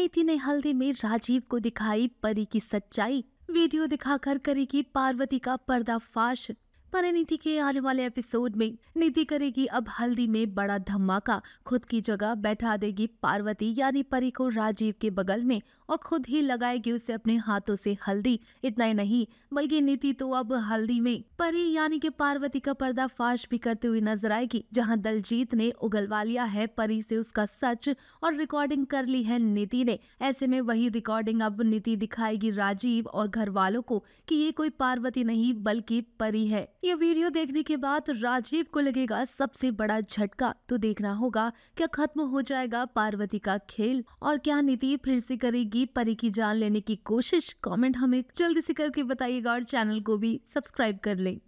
नीति ने हल्दी में राजीव को दिखाई परी की सच्चाई वीडियो दिखाकर करेगी पार्वती का पर्दाफाश परिणीति के आने वाले एपिसोड में नीति करेगी अब हल्दी में बड़ा धमाका खुद की जगह बैठा देगी पार्वती यानी परी को राजीव के बगल में और खुद ही लगाएगी उसे अपने हाथों से हल्दी इतना ही नहीं बल्कि नीति तो अब हल्दी में परी यानी की पार्वती का पर्दाफाश भी करते हुए नजर आएगी जहां दलजीत ने उगलवा लिया है परी से उसका सच और रिकॉर्डिंग कर ली है नीति ने ऐसे में वही रिकॉर्डिंग अब नीति दिखाएगी राजीव और घर वालों को कि ये कोई पार्वती नहीं बल्कि परी है ये वीडियो देखने के बाद राजीव को लगेगा सबसे बड़ा झटका तो देखना होगा क्या खत्म हो जाएगा पार्वती का खेल और क्या नीति फिर से करेगी परी की जान लेने की कोशिश कमेंट हमें जल्दी से करके बताइएगा और चैनल को भी सब्सक्राइब कर लें